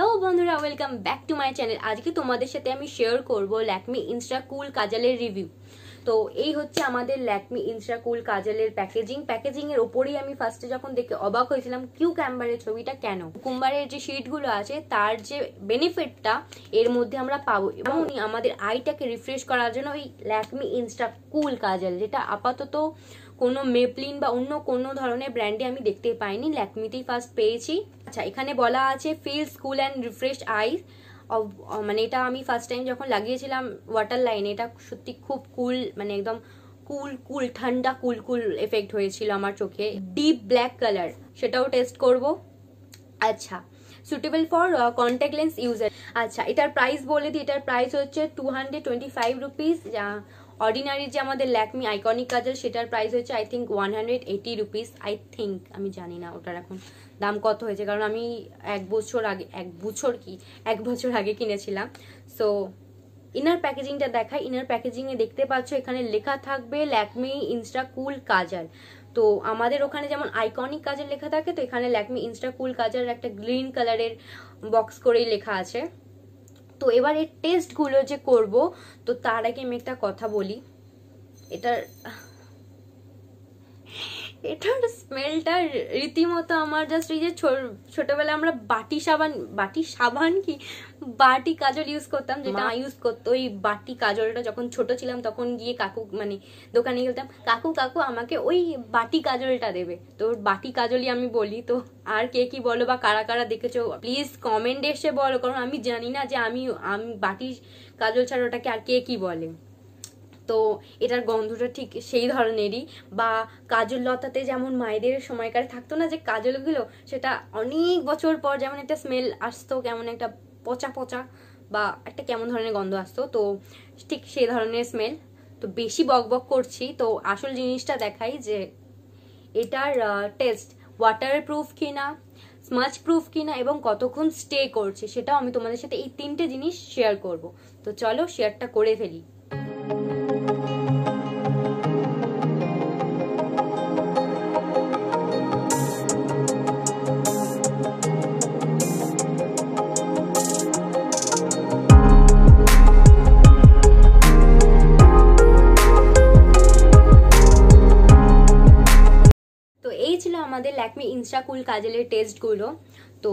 hello বন্ধুরা welcome back to my channel আজকে তোমাদের সাথে আমি শেয়ার করব ল্যাকমি ইনস্টা কুল কাজালের রিভিউ তো এই হচ্ছে আমাদের ল্যাকমি ইনস্টাকুল কুল কাজালের প্যাকেজিং প্যাকেজিং এর ওপরেই আমি ফার্স্টে যখন দেখে অবাক হয়েছিলাম কিউ ক্যাম্বারের ছবিটা কেন কুম্বারের যে শিটগুলো আছে তার যে বেনিফিটটা এর মধ্যে আমরা পাবো এবং আমাদের আইটাকে রিফ্রেশ করার জন্য ওই ল্যাকমি ইনস্টা কুল কাজাল যেটা আপাতত কোনো মেপলিন বা অন্য কোনো ধরনের ব্র্যান্ডে আমি দেখতে পাইনি ল্যাকমিতেই ফার্স্ট পেয়েছি আচ্ছা এখানে বলা আছে feel cool and refresh eyes মানে এটা আমি ফার্স্ট টাইম যখন লাগিয়েছিলাম ওয়াটার লাইনে এটা সত্যি খুব কুল মানে একদম কুল কুল ঠান্ডা কুল কুল এফেক্ট হয়েছিল আমার চোখে ডিপ ব্ল্যাক কালার সেটাও টেস্ট করব আচ্ছা suitable for contact lens user আচ্ছা এটার প্রাইস বলে দিই এটার প্রাইস হচ্ছে two hundred twenty five rupees ordinary যে আমাদের ল্যাকমি আইকনিক কাজল সেটার প্রাইস হয়েছে I think one hundred eighty rupees I think আমি জানি না ওটার এখন দাম কত হয়েছে কারণ আমি এক বছর আগে এক বছর কি এক বছর আগে কিনেছিলাম সো ইনার প্যাকেজিংটা দেখাই ইনার প্যাকেজিংয়ে দেখতে পাচ্ছ এখানে লেখা থাকবে ল্যাকমি ইনস্টা কুল কাজল তো আমাদের ওখানে যেমন আইকনিক কাজের লেখা থাকে তো এখানে ল্যাকমি ইনস্টা কুল কাজল একটা গ্রিন কালারের বক্স করেই লেখা আছে তো এবার এর টেস্টগুলো যে করব তো তার আগে আমি একটা কথা বলি এটার এটার স্মেলটা রীতিমতো আমার জাস্ট এই যে ছোটবেলায় আমরা বাটি সাবান বাটি সাবান কি বাটি কাজল ইউজ করতাম যেটা ইউজ করতো ওই বাটি কাজলটা যখন ছোট ছিলাম তখন গিয়ে কাকু মানে দোকানে গেলতাম কাকু কাকু আমাকে ওই বাটি কাজলটা দেবে তো বাটি কাজলই আমি বলি তো আর কে কি বলো বা কারা কারা দেখেছো প্লিজ কমেন্ট এসে বলো কারণ আমি জানি না যে আমি আমি বাটি কাজল ছাড়া ওটাকে আর কে কি বলে তো এটার গন্ধটা ঠিক সেই ধরনেরই বা কাজল লতাতে যেমন মায়েদের সময়কার থাকতো না যে কাজলগুলো সেটা অনেক বছর পর যেমন একটা স্মেল আসতো কেমন একটা পচা পচা বা একটা কেমন ধরনের গন্ধ আসতো তো ঠিক সেই ধরনের স্মেল তো বেশি বকবক করছি তো আসল জিনিসটা দেখাই যে এটার টেস্ট ওয়াটার প্রুফ কিনা স্মাচ প্রুফ কিনা এবং কতক্ষণ স্টে করছে সেটাও আমি তোমাদের সাথে এই তিনটে জিনিস শেয়ার করব তো চলো শেয়ারটা করে ফেলি আমাদের ল্যাকমি ইনস্টা কুল কাজলের টেস্টগুলো তো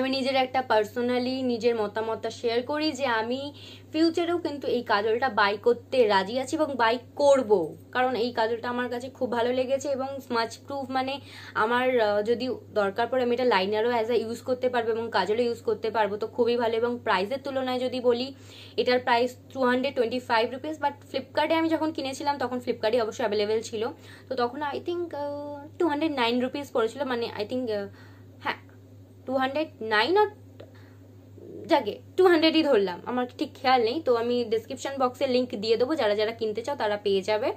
আমি নিজের একটা পার্সোনালি নিজের মতামতটা শেয়ার করি যে আমি ফিউচারেও কিন্তু এই কাজলটা বাই করতে রাজি আছি এবং বাই করব কারণ এই কাজলটা আমার কাছে খুব ভালো লেগেছে এবং স্মাচ প্রুফ মানে আমার যদি দরকার পড়ে আমি এটা লাইনারও অ্যাজ আ ইউজ করতে পারবো এবং কাজলও ইউজ করতে পারবো তো খুবই ভালো এবং প্রাইসের তুলনায় যদি বলি এটার price two hundred twenty five rupees but ফ্লিপকার্টে আমি যখন কিনেছিলাম তখন ফ্লিপকার্টে অবশ্যই অ্যাভেলেবেল ছিল তো তখন I think two hundred nine rupees পড়েছিল মানে I think two hundred nine আর যাকে টু হান্ড্রেডই ধরলাম আমার ঠিক খেয়াল নেই তো আমি ডিসক্রিপশন বক্সে লিঙ্ক দিয়ে দেবো যারা যারা কিনতে চাও তারা পেয়ে যাবে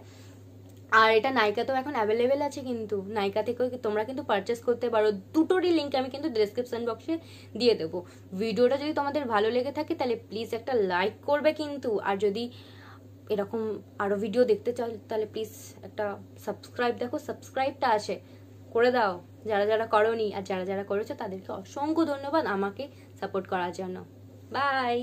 আর এটা নাইকা তো এখন অ্যাভেলেবেল আছে কিন্তু নাইকা থেকেও তোমরা কিন্তু পারচেস করতে পারো দুটোরই লিঙ্ক আমি কিন্তু ডিসক্রিপশন বক্সে দিয়ে দেবো ভিডিওটা যদি তোমাদের ভালো লেগে থাকে তাহলে প্লিজ একটা লাইক করবে কিন্তু আর যদি এরকম আরও ভিডিও দেখতে চাও তাহলে প্লিজ একটা সাবস্ক্রাইব দেখো সাবস্ক্রাইবটা আছে করে দাও যারা যারা করনি আর যারা যারা করেছো তাদেরকে অসংখ্য ধন্যবাদ আমাকে সাপোর্ট করার জন্য বাই